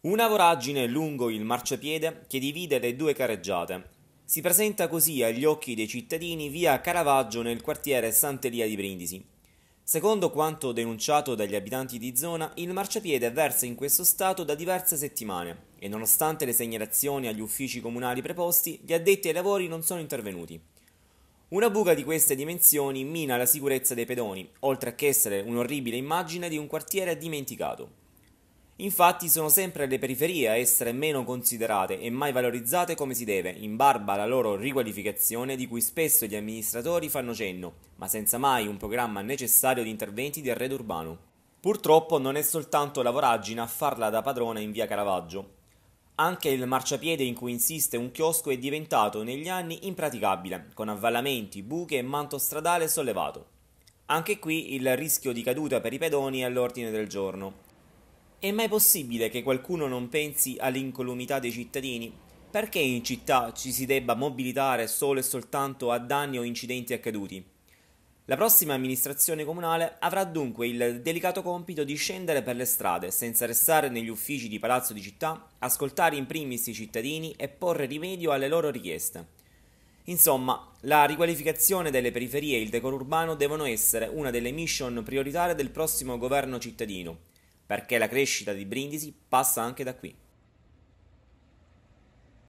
Una voragine lungo il marciapiede che divide le due carreggiate. Si presenta così agli occhi dei cittadini via Caravaggio nel quartiere Santeria di Brindisi. Secondo quanto denunciato dagli abitanti di zona, il marciapiede versa in questo stato da diverse settimane e nonostante le segnalazioni agli uffici comunali preposti, gli addetti ai lavori non sono intervenuti. Una buca di queste dimensioni mina la sicurezza dei pedoni, oltre a che essere un'orribile immagine di un quartiere dimenticato. Infatti sono sempre le periferie a essere meno considerate e mai valorizzate come si deve, in barba alla loro riqualificazione di cui spesso gli amministratori fanno cenno, ma senza mai un programma necessario di interventi di arredo urbano. Purtroppo non è soltanto la voragine a farla da padrona in via Caravaggio. Anche il marciapiede in cui insiste un chiosco è diventato negli anni impraticabile, con avvallamenti, buche e manto stradale sollevato. Anche qui il rischio di caduta per i pedoni è all'ordine del giorno. È mai possibile che qualcuno non pensi all'incolumità dei cittadini? Perché in città ci si debba mobilitare solo e soltanto a danni o incidenti accaduti? La prossima amministrazione comunale avrà dunque il delicato compito di scendere per le strade, senza restare negli uffici di palazzo di città, ascoltare in primis i cittadini e porre rimedio alle loro richieste. Insomma, la riqualificazione delle periferie e il decoro urbano devono essere una delle mission prioritarie del prossimo governo cittadino perché la crescita di Brindisi passa anche da qui.